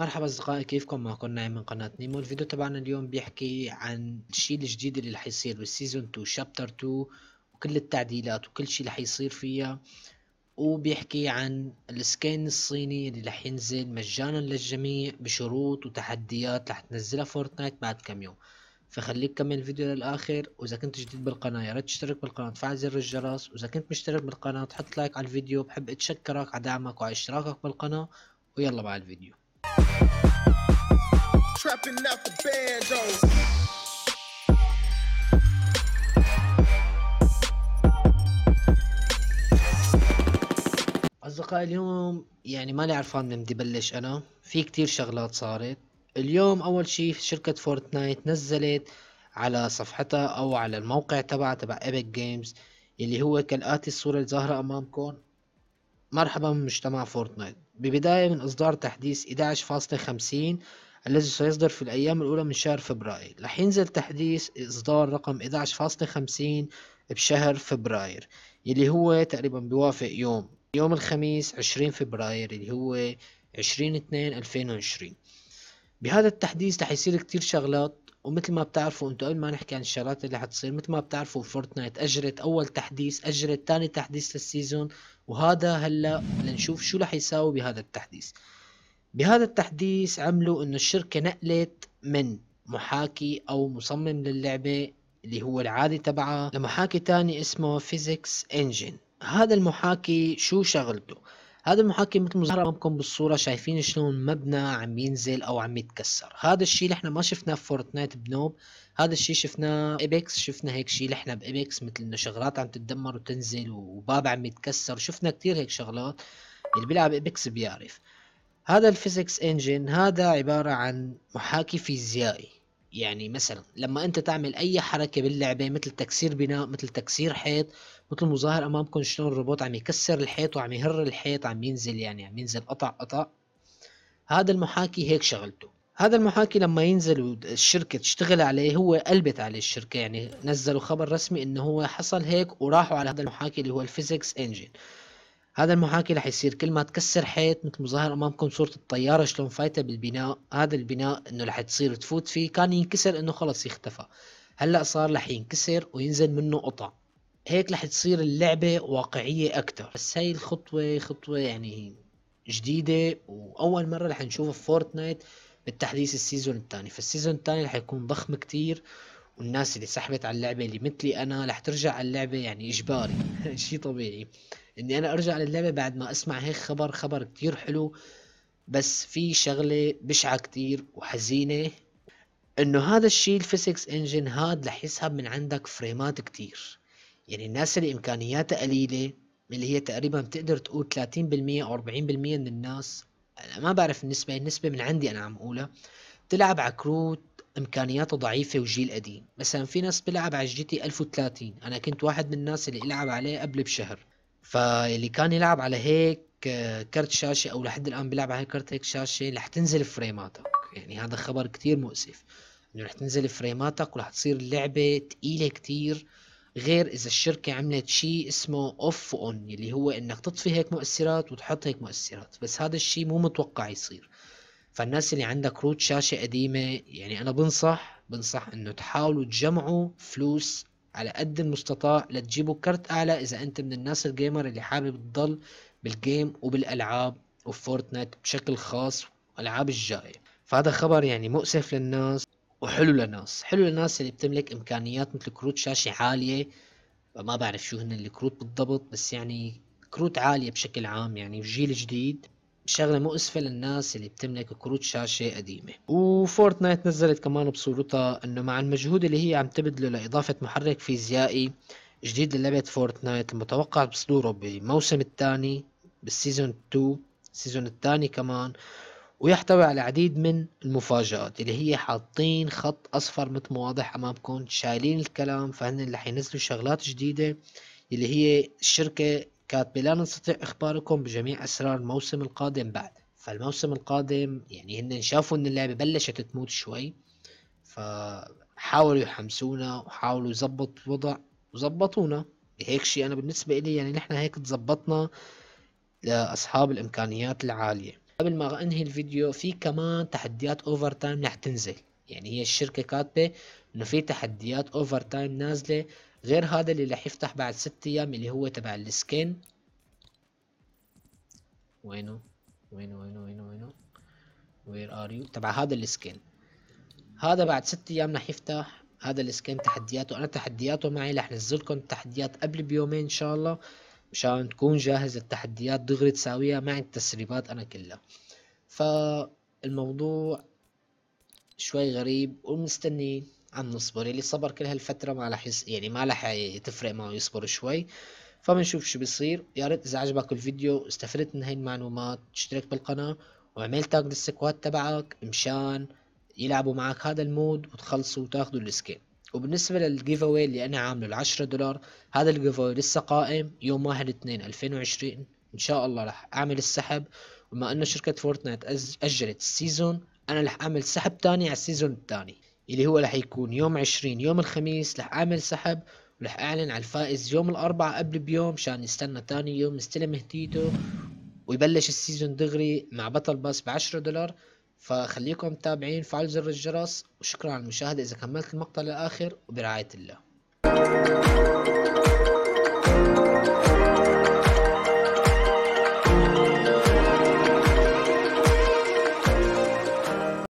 مرحبا أصدقائي كيفكم معكم نايم من قناة نيمو الفيديو تبعنا اليوم بيحكي عن الشيء الجديد اللي رح يصير بالسيزون 2 شابتر 2 وكل التعديلات وكل شيء رح يصير فيها وبيحكي عن السكين الصيني اللي رح ينزل مجانا للجميع بشروط وتحديات رح تنزلها فورتنايت بعد كم يوم فخليك كمل الفيديو للآخر وإذا كنت جديد بالقناة يا ريت تشترك بالقناة وتفعل زر الجرس وإذا كنت مشترك بالقناة تحط لايك على الفيديو بحب أتشكرك على دعمك وعلى اشتراكك بالقناة ويلا مع الفيديو trapping out the bando. أصدقائي اليوم يعني ماني عرفان من بدي بلش أنا في كتير شغلات صارت اليوم أول شي شركة فورتنايت نزلت على صفحتها أو على الموقع تبعها تبع إيبك جيمز اللي هو كالآتي الصورة اللي ظاهرة أمامكم مرحبا بمجتمع فورتنايت ببداية من إصدار تحديث 11.50 الذي سيصدر في الأيام الأولى من شهر فبراير رح ينزل تحديث إصدار رقم 11.50 بشهر فبراير اللي هو تقريبا بوافق يوم يوم الخميس 20 فبراير اللي هو 20 2 2020 بهذا التحديث رح يصير كتير شغلات ومثل ما بتعرفوا انتوا قبل ما نحكي عن الشغلات اللي حتصير مثل ما بتعرفوا فورتنايت اجرت اول تحديث اجرت ثاني تحديث للسيزون وهذا هلا لنشوف شو رح يساوي بهذا التحديث بهذا التحديث عملوا انه الشركة نقلت من محاكي او مصمم للعبة اللي هو العادي تبعها لمحاكي تاني اسمه فيزيكس انجن هذا المحاكي شو شغلته هذا المحاكي مثل ما امامكم بالصوره شايفين شلون مبنى عم ينزل او عم يتكسر هذا الشيء اللي احنا ما شفناه في فورتنايت بنوب هذا الشيء شفناه ايبكس شفنا هيك شيء احنا بايبكس مثل انه شغلات عم تتدمر وتنزل وباب عم يتكسر شفنا كتير هيك شغلات اللي بيلعب ايبكس بيعرف هذا الفيزيكس انجن هذا عبارة عن محاكي فيزيائي يعني مثلا لما انت تعمل اي حركة باللعبة مثل تكسير بناء مثل تكسير حيط مثل مظاهر امامكم شلون الروبوت عم يكسر الحيط وعم يهر الحيط عم ينزل يعني عم ينزل قطع قطع هذا المحاكي هيك شغلته هذا المحاكي لما ينزل الشركة تشتغل عليه هو قلبت عليه الشركة يعني نزلوا خبر رسمي انه هو حصل هيك وراحوا على هذا المحاكي اللي هو الفيزيكس انجن هذا المحاكي رح يصير كل ما تكسر حيط مثل مظاهر امامكم صوره الطياره شلون فايته بالبناء هذا البناء انه رح تصير تفوت فيه كان ينكسر انه خلص يختفى هلا صار رح ينكسر وينزل منه قطع هيك رح تصير اللعبه واقعيه اكثر بس هاي الخطوه خطوه يعني جديده واول مره رح نشوف فورتنايت بالتحديث السيزون الثاني فالسيزون الثاني رح يكون ضخم كتير والناس اللي سحبت على اللعبه اللي مثلي انا رح ترجع على اللعبه يعني اجباري شيء طبيعي اني انا ارجع للعبه بعد ما اسمع هيك خبر خبر كتير حلو بس في شغله بشعه كتير وحزينه انه هذا الشيء الفيزكس انجن هاد رح يسحب من عندك فريمات كتير يعني الناس اللي امكانياتها قليله اللي هي تقريبا بتقدر تقول 30% او 40% من الناس ما بعرف النسبه النسبه من عندي انا عم اقولها تلعب على كروت امكانياته ضعيفه وجيل قديم مثلا في ناس بيلعب على الجي تي 1030 انا كنت واحد من الناس اللي العب عليه قبل بشهر فاللي كان يلعب على هيك آه، كرت شاشه او لحد الان بيلعب على كرت هيك شاشه رح تنزل فريماتك يعني هذا خبر كتير مؤسف انه رح تنزل فريماتك ورح تصير اللعبه ثقيله كتير غير اذا الشركه عملت شيء اسمه اوف اون اللي هو انك تطفي هيك مؤثرات وتحط هيك مؤثرات بس هذا الشيء مو متوقع يصير فالناس اللي عندها كروت شاشة قديمة يعني أنا بنصح بنصح إنه تحاولوا تجمعوا فلوس على قد المستطاع لتجيبوا كرت أعلى إذا أنت من الناس الجيمر اللي حابب تضل بالجيم وبالألعاب وفورتنايت بشكل خاص والألعاب الجاية فهذا خبر يعني مؤسف للناس وحلو للناس حلو للناس اللي بتملك إمكانيات مثل كروت شاشة عالية ما بعرف شو هن الكروت بالضبط بس يعني كروت عالية بشكل عام يعني وجيل جديد شغله مؤسفه للناس اللي بتملك كروت شاشه قديمه وفورتنايت نزلت كمان بصورتها انه مع المجهود اللي هي عم تبذله لاضافه محرك فيزيائي جديد للعبة فورتنايت المتوقع بصدوره بالموسم الثاني بالسيزون 2 السيزون الثاني كمان ويحتوي على العديد من المفاجآت اللي هي حاطين خط أصفر مثل ما واضح أمامكم شايلين الكلام فهن اللي حينزلوا شغلات جديدة اللي هي الشركة كاتبة لا نستطيع إخباركم بجميع أسرار الموسم القادم بعد فالموسم القادم يعني هن شافوا إن اللعبة بلشت تموت شوي فحاولوا يحمسونا وحاولوا يظبطوا الوضع وظبطونا هيك شيء أنا بالنسبة إلي يعني نحن هيك تظبطنا لأصحاب الإمكانيات العالية قبل ما أنهي الفيديو في كمان تحديات أوفر تايم رح تنزل يعني هي الشركة كاتبة إنه في تحديات أوفر تايم نازلة غير هذا اللي رح يفتح بعد ست ايام اللي هو تبع السكين وينه وينه وينه وينه وينه وير ار يو تبع هذا السكين هذا بعد ست ايام رح يفتح هذا السكين تحدياته انا تحدياته معي رح نزلكم التحديات قبل بيومين ان شاء الله مشان تكون جاهز التحديات دغري تساويها مع التسريبات انا كلها فالموضوع شوي غريب ومستنيين عم نصبر اللي صبر كل هالفترة ما رح يس... يعني ما رح تفرق معه يصبر شوي فبنشوف شو بصير يا ريت اذا عجبك الفيديو استفدت من هاي المعلومات اشترك بالقناة وعمل تاج للسكواد تبعك مشان يلعبوا معك هذا المود وتخلصوا وتاخذوا السكين وبالنسبة للجيف اواي اللي انا عامله ال 10 دولار هذا الجيف اواي لسه قائم يوم 1/2/2020 ان شاء الله رح اعمل السحب وما انه شركة فورتنايت اجلت السيزون انا رح اعمل سحب تاني على السيزون الثاني اللي هو راح يكون يوم عشرين يوم الخميس راح اعمل سحب ورح اعلن على الفائز يوم الاربعاء قبل بيوم عشان يستنى تاني يوم يستلم هديته ويبلش السيزون دغري مع بطل باس 10 دولار فخليكم متابعين فعلوا زر الجرس وشكرا على المشاهدة إذا كملت المقطع للآخر وبرعاية الله